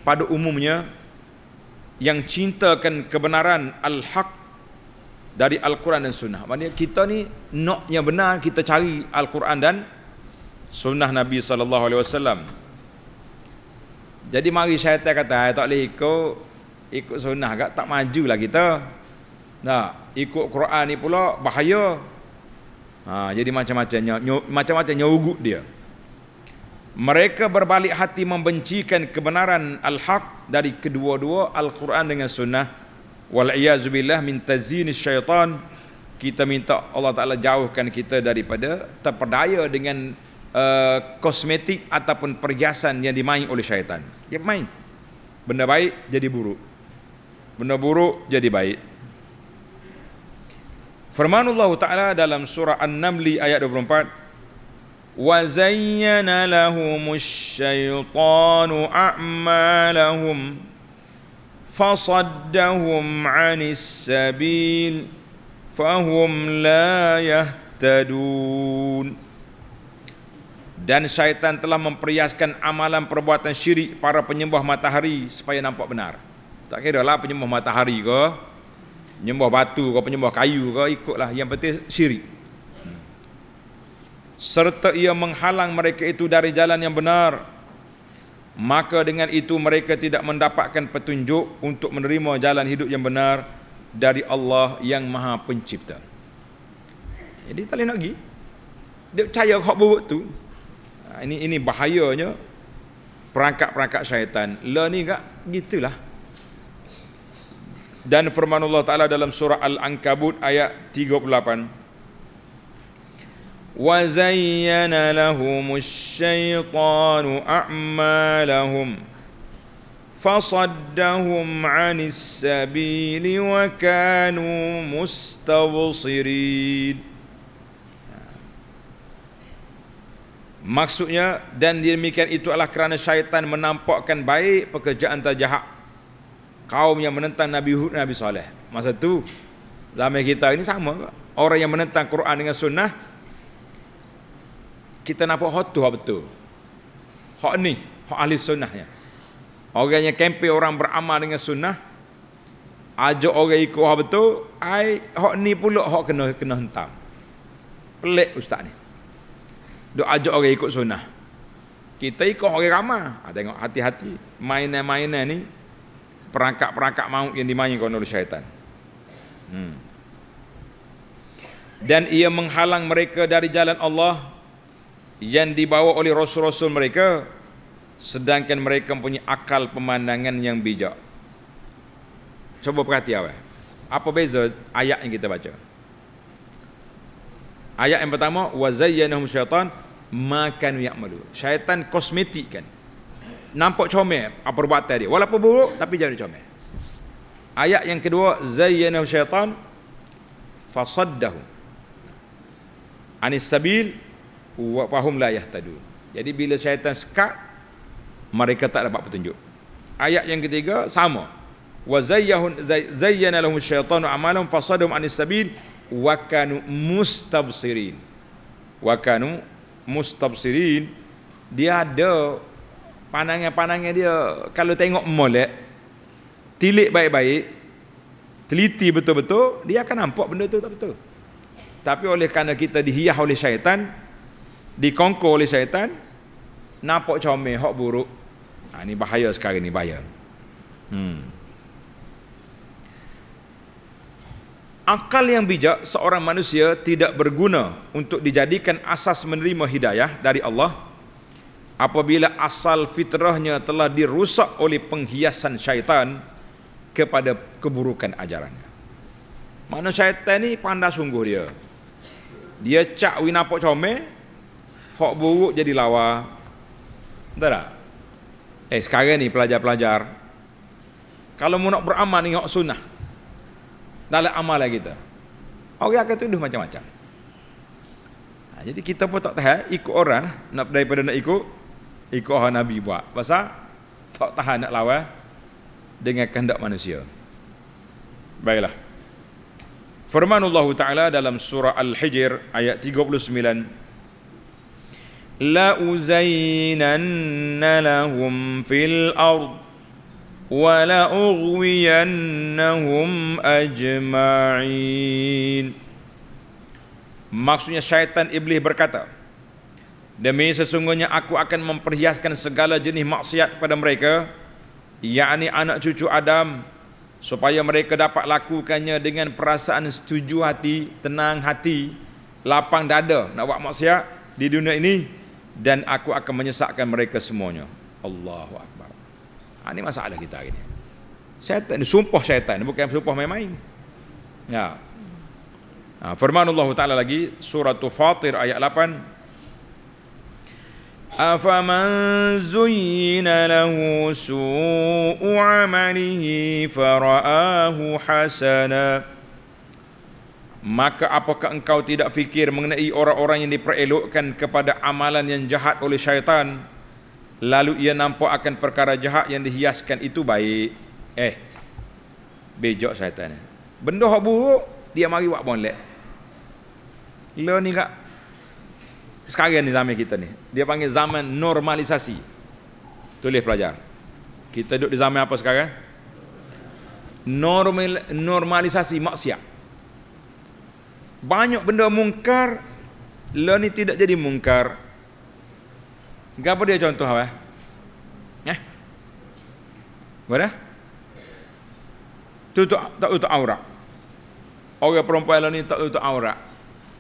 pada umumnya yang cintakan kebenaran al-haq dari al-Quran dan sunnah. Maknanya kita ni nak yang benar kita cari al-Quran dan sunnah Nabi sallallahu alaihi wasallam. Jadi mari syaitan kata, tak boleh ikut ikut sunnah gak tak majulah kita. Nah, ikut Quran ni pula bahaya. Ha, jadi macam-macamnya macam-macamnya ugut dia. Mereka berbalik hati membencikan kebenaran al-haq dari kedua-dua al-Quran dengan sunnah. Wal iyaz billah min tazyin syaitan. Kita minta Allah Taala jauhkan kita daripada terperdaya dengan uh, kosmetik ataupun perhiasan yang dimain oleh syaitan. Dia main. Benda baik jadi buruk. Benda buruk jadi baik. Firman Allah Taala dalam surah An-Naml ayat 24 Wa zayyana lahum asy-syaitanu a'malahum fasaddahum 'anis-sabil fahum la yahtadun Dan syaitan telah memperiaskan amalan perbuatan syirik para penyembah matahari supaya nampak benar. Tak kira lah penyembah matahari ke, Nyembah batu ke penyembah kayu ke ikutlah yang penting syirik. Serta ia menghalang mereka itu dari jalan yang benar. Maka dengan itu mereka tidak mendapatkan petunjuk untuk menerima jalan hidup yang benar dari Allah yang Maha Pencipta. Jadi tak boleh nak pergi. Dia percaya hak buruk tu. Ha, ini ini bahayanya perangkap-perangkap syaitan. Le lah ni gak gitulah dan firman Allah Taala dalam surah Al-Ankabut ayat 38 وزين لهم الشيطان أعمالهم فصدهم عن السبيل وكانوا مستبصرين Maksudnya dan demikian itu adalah kerana syaitan menampakkan baik pekerjaan terjahat kaum yang menentang Nabi Hud Nabi Saleh. Masa tu zaman kita ini sama Orang yang menentang Quran dengan sunnah kita nampak hak tu hak betul. Hak ni, hot ahli sunnahnya. Orang yang kempen orang beramal dengan sunnah ajak orang ikut hak betul, ai hak ni pula hak kena kena hentam. Pelik ustaz ni. Dok ajak orang ikut sunnah. Kita ikut orang ramah. Ha, tengok hati-hati. Mainan-mainan ni perangkap-perangkap maut yang dimainkan oleh syaitan. Hmm. Dan ia menghalang mereka dari jalan Allah yang dibawa oleh rasul-rasul mereka sedangkan mereka mempunyai akal pemandangan yang bijak. Cuba perhati awak. Apa beza ayat yang kita baca? Ayat yang pertama wa zayyanahum syaitan makan yakmalu. Syaitan kosmetik kan? nampak comel apa perbuatan dia walaupun buruk tapi jangan comel ayat yang kedua zayyana syaitan fasaddahu anis sabil wa fahum la yahtadu jadi bila syaitan sekat mereka tak dapat petunjuk ayat yang ketiga sama wa zayyahun zayyana lahum syaitanu amalahum fasadum anis sabil wa kanu mustabsirin wa kanu mustabsirin dia ada pandangan-pandangan dia kalau tengok molek eh, tilik baik-baik teliti betul-betul dia akan nampak benda tu tak betul tapi oleh kerana kita dihias oleh syaitan dikongkor oleh syaitan nampak comel hak buruk ha, ini bahaya sekarang ni bahaya hmm. akal yang bijak seorang manusia tidak berguna untuk dijadikan asas menerima hidayah dari Allah apabila asal fitrahnya telah dirusak oleh penghiasan syaitan kepada keburukan ajarannya. Mana syaitan ni pandai sungguh dia. Dia cak winapok come, fok buruk jadi lawa. Betul tak? Eh sekarang ni pelajar-pelajar, kalau mau nak beramal ni sunnah. Dalam amal lah kita. Orang akan tuduh macam-macam. Ha, jadi kita pun tak tahu ikut orang lah. nak daripada nak ikut ikut orang Nabi buat. Pasal tak tahan nak lawan dengan kehendak manusia. Baiklah. Firman Allah Ta'ala dalam surah Al-Hijr ayat 39. La uzainanna lahum fil ard wa la ughwiyannahum ajma'in. Maksudnya syaitan iblis berkata, Demi sesungguhnya aku akan memperhiaskan segala jenis maksiat kepada mereka yakni anak cucu Adam supaya mereka dapat lakukannya dengan perasaan setuju hati, tenang hati, lapang dada nak buat maksiat di dunia ini dan aku akan menyesakkan mereka semuanya. Allahu akbar. Ha, ini masalah kita hari ini. Syaitan ini sumpah syaitan bukan sumpah main-main. Ya. Ha, firman Allah Taala lagi surah Fatir ayat 8 أفمن زين له سوء عمله فرآه حسنا Maka apakah engkau tidak fikir mengenai orang-orang yang diperelokkan kepada amalan yang jahat oleh syaitan Lalu ia nampak akan perkara jahat yang dihiaskan itu baik Eh Bejok syaitan Benda yang buruk Dia mari buat bonlet Lo ni kak sekarang ni zaman kita ni dia panggil zaman normalisasi tulis pelajar kita duduk di zaman apa sekarang normal normalisasi maksiat banyak benda mungkar lo ni tidak jadi mungkar apa dia contoh apa eh mana tutup tak tutup aurat orang perempuan lo ni tak tutup aurat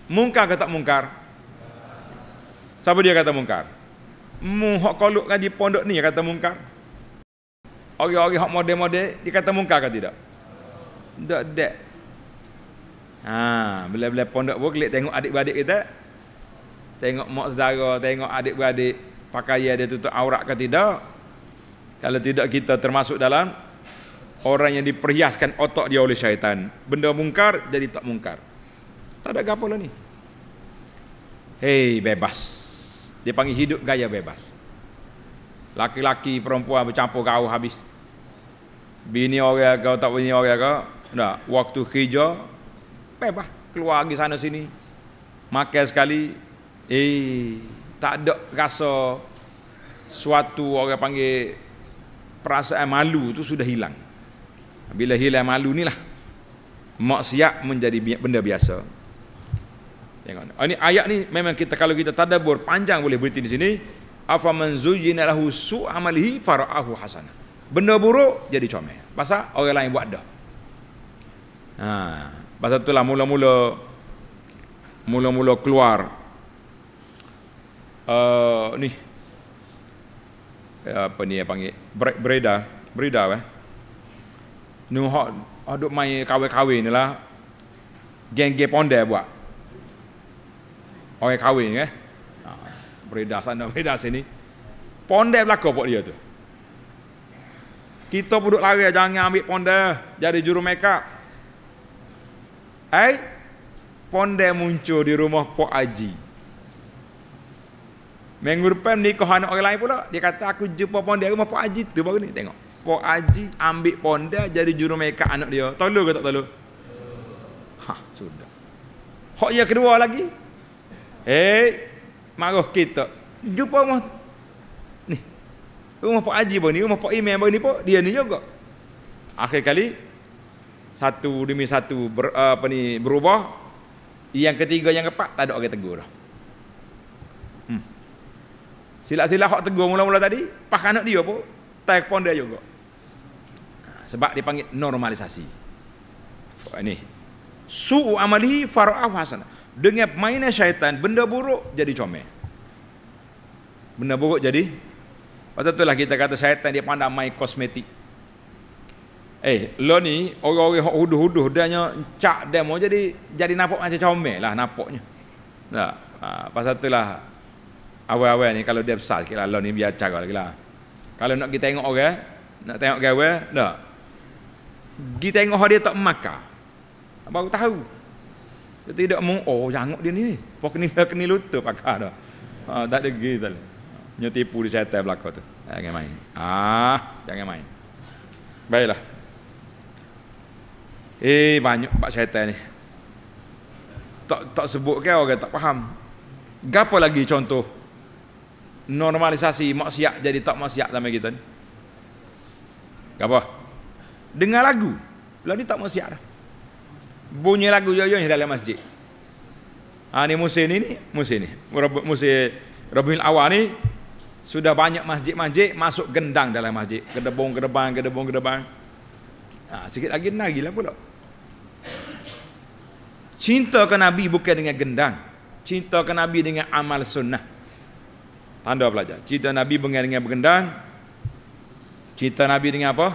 mungkar ke tak mungkar Siapa dia kata mungkar? Mu hok kolok ngaji pondok ni kata mungkar. Orang-orang hok mode-mode dikata mungkar ke tidak? Dak dak. Ha, bila-bila pondok pun klik tengok adik adik kita. Tengok mak saudara, tengok adik adik pakai dia tutup aurat ke tidak? Kalau tidak kita termasuk dalam orang yang diperhiaskan otak dia oleh syaitan. Benda mungkar jadi tak mungkar. Tak ada gapo lah ni. Hei, bebas. Dia panggil hidup gaya bebas. Laki-laki perempuan bercampur gaul habis. Bini orang kau tak bini orang kau. Dah, waktu kerja bebas keluar pergi sana sini. Makan sekali eh tak ada rasa suatu orang panggil perasaan malu tu sudah hilang. Bila hilang malu ni lah maksiat menjadi benda biasa. Tengok. Ini ah, ayat ni memang kita kalau kita tadabbur panjang boleh berhenti di sini. Afa man zuyyina lahu su' amalihi fara'ahu hasana. Benda buruk jadi comel. Pasal orang lain buat dah. Ha, pasal lah mula-mula mula-mula keluar uh, ni eh, apa ni yang panggil Bre breda breda eh ni hok main kawin-kawin ni lah geng-geng pondai buat orang kahwin kan. Eh? Ha, beredar sana, beredar sini. Pondek belakang pokok dia tu. Kita duduk lari jangan ambil pondai. jadi juru make up. Eh? pondai muncul di rumah Pak Haji. Minggu depan nikah anak orang lain pula. Dia kata aku jumpa pondek rumah Pak Haji tu baru ni tengok. Pak Haji ambil pondai jadi juru make up anak dia. Tolong ke tak tolong? Ha, sudah. Hak yang kedua lagi, Hei, marah kita. Jumpa rumah ni. Rumah Pak Haji pun ni, rumah Pak Imam pun ni pun dia ni juga. Akhir kali satu demi satu ber, eh, apa ni berubah. Yang ketiga yang keempat tak ada orang tegur dah. Hmm. Sila-sila hak tegur mula-mula tadi, pak anak dia pun telefon dia juga. Ha, sebab dipanggil normalisasi. Ini su amali faru'ah hasanah dengan mainan syaitan benda buruk jadi comel benda buruk jadi pasal tu lah kita kata syaitan dia pandai main kosmetik eh lo ni orang-orang yang huduh-huduh dia hanya cak demo jadi jadi nampak macam comel lah nampaknya Nah, ha, pasal tu lah awal-awal ni kalau dia besar sikit lah lo ni biar cakap lagi lah kalau nak kita tengok orang nak tengok gawe tak kita tengok dia tak makan baru tahu dia tidak mau oh jangok dia ni. Pok kena kena, kena lutut pakar dah. Ha tak ada gigi tadi. Nyo tipu di setan belaka tu. Jangan main. Ah, jangan main. Baiklah. Eh banyak pak setan ni. Tak tak sebut ke orang tak faham. Gapo lagi contoh normalisasi maksiat jadi tak maksiat sama kita ni. Gapo? Dengar lagu. Lagu ni tak maksiat dah bunyi lagu yo-yo di dalam masjid. Ha ni musim ni ni, musim ni. Musim Rabiul Awal ni sudah banyak masjid-masjid masuk gendang dalam masjid. Gedebong, gedebang, gedebong, gedebang. Ha, sikit lagi nagi lah pula. Cinta ke Nabi bukan dengan gendang. Cinta ke Nabi dengan amal sunnah. Tanda pelajar. Cinta Nabi bukan dengan bergendang. Cinta Nabi dengan apa?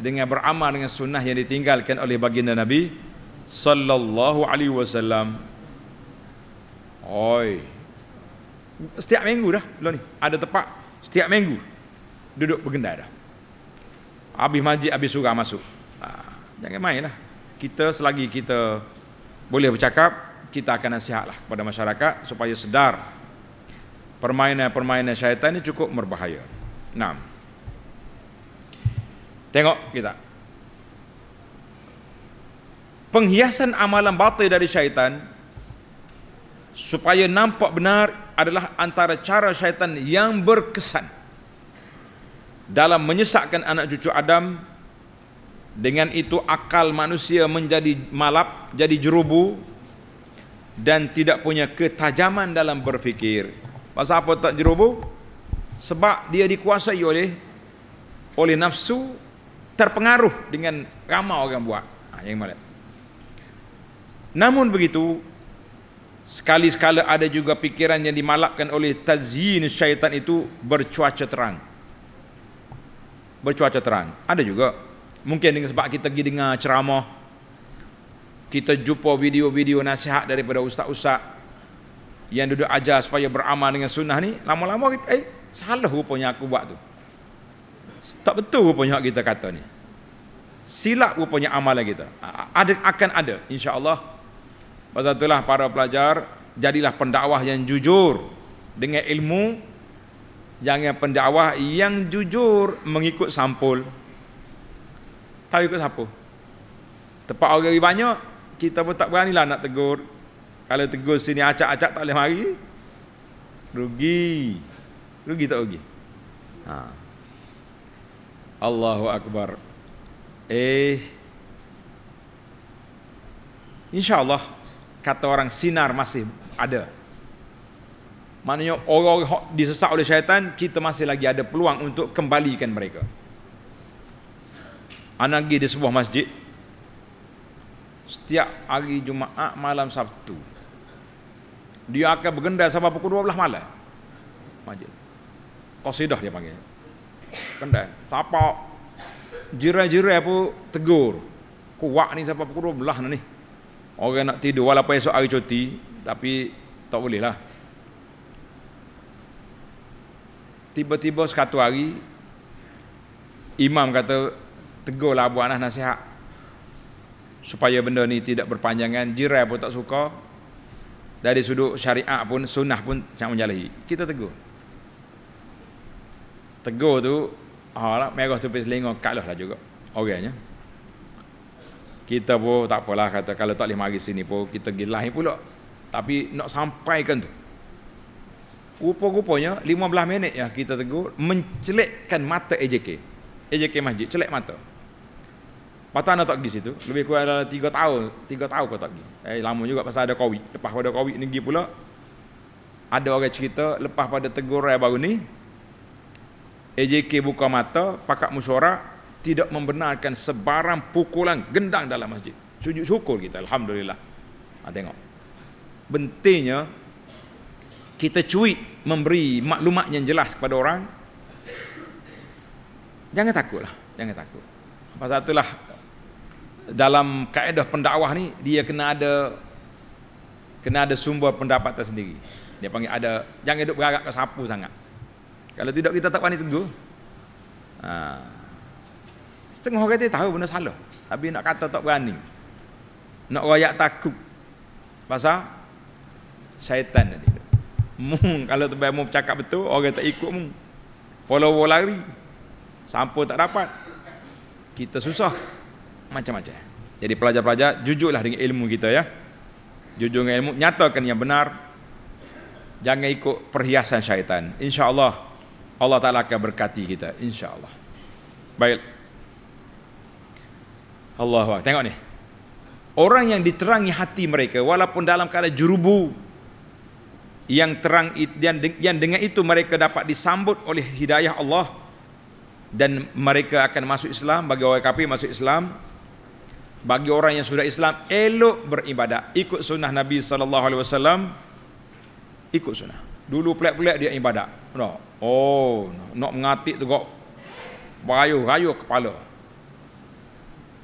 Dengan beramal dengan sunnah yang ditinggalkan oleh baginda Nabi sallallahu alaihi wasallam oi setiap minggu dah belum ni ada tempat setiap minggu duduk bergendai dah habis majlis habis surah masuk ha, jangan main lah kita selagi kita boleh bercakap kita akan nasihatlah kepada masyarakat supaya sedar permainan-permainan syaitan ini cukup berbahaya. Nah. Tengok kita penghiasan amalan batil dari syaitan supaya nampak benar adalah antara cara syaitan yang berkesan dalam menyesakkan anak cucu Adam dengan itu akal manusia menjadi malap jadi jerubu dan tidak punya ketajaman dalam berfikir pasal apa tak jerubu sebab dia dikuasai oleh oleh nafsu terpengaruh dengan ramai orang buat ha, yang mana Namun begitu Sekali-sekala ada juga pikiran yang dimalakkan oleh tazin syaitan itu bercuaca terang. Bercuaca terang. Ada juga. Mungkin dengan sebab kita pergi dengar ceramah. Kita jumpa video-video nasihat daripada ustaz-ustaz. Yang duduk ajar supaya beramal dengan sunnah ni. Lama-lama, eh, salah rupanya aku buat tu. Tak betul rupanya kita kata ni. Silap rupanya amalan kita. Ada, akan ada. insya Allah sebab itulah para pelajar jadilah pendakwah yang jujur dengan ilmu jangan pendakwah yang jujur mengikut sampul. Tahu ikut siapa? Tempat orang lebih banyak kita pun tak beranilah nak tegur. Kalau tegur sini acak-acak tak boleh mari. Rugi. Rugi tak rugi? Ha. Allahu Akbar. Eh. InsyaAllah. Allah kata orang sinar masih ada. Maknanya orang-orang disesat oleh syaitan, kita masih lagi ada peluang untuk kembalikan mereka. Anak pergi di sebuah masjid, setiap hari Jumaat malam Sabtu, dia akan bergendai sampai pukul 12 malam. Masjid. Qasidah dia panggil. Gendai. Siapa? Jirai-jirai pun tegur. Kuat ni sampai pukul 12 ni. Orang nak tidur walaupun esok hari cuti Tapi tak boleh lah Tiba-tiba sekatu hari Imam kata Tegurlah Abu Anas nasihat Supaya benda ni tidak berpanjangan Jirai pun tak suka Dari sudut syariah pun Sunnah pun tak menjalahi Kita tegur Tegur tu ah, lah, Merah tu pergi selingkuh Kalah lah juga Orangnya okay, kita pun tak apalah kata kalau tak lima hari sini pun kita pergi lain pula tapi nak sampaikan tu rupa-rupanya 15 minit ya kita tegur mencelikkan mata AJK AJK masjid celik mata Patah anak tak pergi situ lebih kurang dalam 3 tahun 3 tahun kau tak pergi eh lama juga pasal ada covid lepas pada covid ni pergi pula ada orang cerita lepas pada teguran baru ni AJK buka mata pakat musyarak tidak membenarkan sebarang pukulan gendang dalam masjid. Sujud syukur kita alhamdulillah. Ha, tengok. Bentinya kita cuit memberi maklumat yang jelas kepada orang. Jangan takutlah, jangan takut. Pasal itulah dalam kaedah pendakwah ni dia kena ada kena ada sumber pendapat sendiri. Dia panggil ada jangan duduk berharap ke sapu sangat. Kalau tidak kita tak pandai teguh. Ha. Setengah orang dia tahu benda salah. Tapi nak kata tak berani. Nak rakyat takut. Pasal syaitan tadi. mung kalau tebal mu cakap betul, orang tak ikut mu. follow lari. Sampo tak dapat. Kita susah. Macam-macam. Jadi pelajar-pelajar jujurlah dengan ilmu kita ya. Jujur dengan ilmu, nyatakan yang benar. Jangan ikut perhiasan syaitan. Insya-Allah Allah Taala akan berkati kita insya-Allah. Baik. Allah Wah Tengok ni. Orang yang diterangi hati mereka walaupun dalam keadaan jurubu yang terang yang dengan itu mereka dapat disambut oleh hidayah Allah dan mereka akan masuk Islam bagi orang kafir masuk Islam bagi orang yang sudah Islam elok beribadat ikut sunnah Nabi sallallahu alaihi wasallam ikut sunnah dulu pelak-pelak dia ibadat no. oh nak no, no mengatik tu kok rayu rayu kepala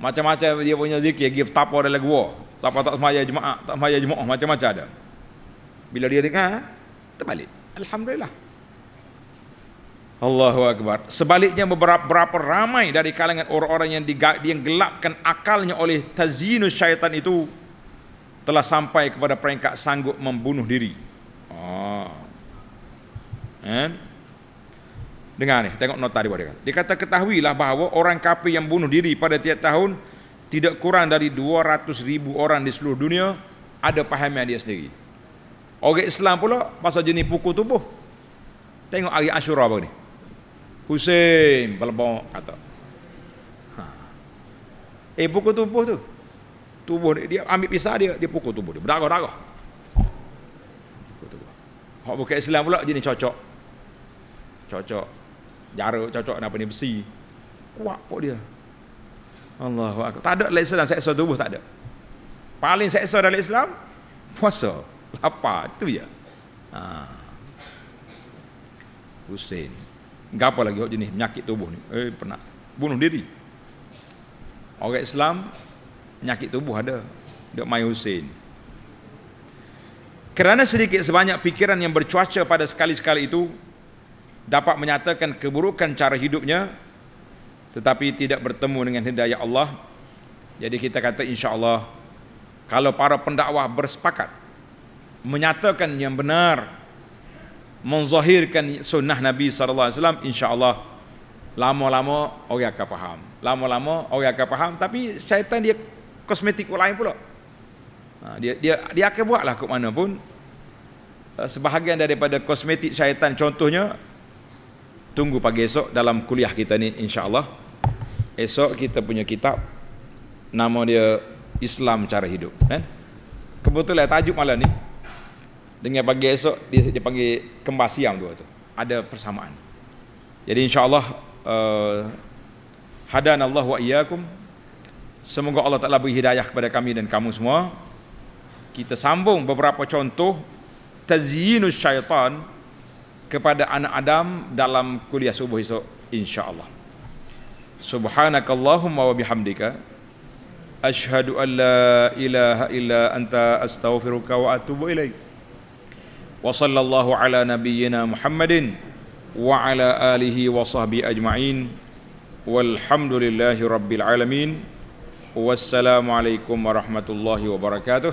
macam-macam dia punya zikir, dia tapa dalam gua. Tapa tak semaya jemaah, tak semaya jemaah, macam-macam ada. Bila dia dengar, ha, terbalik. Alhamdulillah. Allahu Akbar. Sebaliknya beberapa berapa ramai dari kalangan orang-orang yang digag, gelapkan akalnya oleh tazinu syaitan itu telah sampai kepada peringkat sanggup membunuh diri. Ah. Oh. And Dengar ni, tengok nota dia dia. Dia kata ketahuilah bahawa orang kafir yang bunuh diri pada tiap tahun tidak kurang dari 200 ribu orang di seluruh dunia ada pahamnya dia sendiri. Orang Islam pula pasal jenis pukul tubuh. Tengok hari Ashura apa ni. Hussein Balbong kata. Ha. Eh pukul tubuh tu. Tubuh dia, dia ambil pisah dia, dia pukul tubuh dia. Berdarah-darah. Pukul tubuh. Orang Islam pula jenis cocok. Cocok jarak cocok apa ni besi kuat pok dia Allahu akbar tak ada dalam Islam seksa tubuh tak ada paling seksa dalam Islam puasa apa tu ya? ha Hussein gapo lagi hok jenis penyakit tubuh ni eh pernah bunuh diri orang Islam penyakit tubuh ada dok mai Hussein kerana sedikit sebanyak fikiran yang bercuaca pada sekali sekali itu dapat menyatakan keburukan cara hidupnya tetapi tidak bertemu dengan hidayah Allah jadi kita kata insya Allah, kalau para pendakwah bersepakat menyatakan yang benar menzahirkan sunnah Nabi saw, insya Allah lama-lama orang akan faham lama-lama orang akan faham tapi syaitan dia kosmetik lain pula ha, dia dia dia akan buatlah ke mana pun eh, sebahagian daripada kosmetik syaitan contohnya tunggu pagi esok dalam kuliah kita ni insyaallah esok kita punya kitab nama dia Islam cara hidup kan kebetulan tajuk malam ni dengan pagi esok dia dipanggil kembar siam dua tu ada persamaan jadi insyaallah uh, eh, hadanallahu wa iyyakum semoga Allah Taala beri hidayah kepada kami dan kamu semua kita sambung beberapa contoh tazyinus syaitan kepada anak Adam dalam kuliah subuh esok insya-Allah. Subhanakallahumma wa bihamdika ashhadu an la ilaha illa anta astaghfiruka wa atubu ilaik. Wa sallallahu ala nabiyyina Muhammadin wa ala alihi wa sahbi ajma'in. Walhamdulillahirabbil alamin. Wassalamualaikum warahmatullahi wabarakatuh.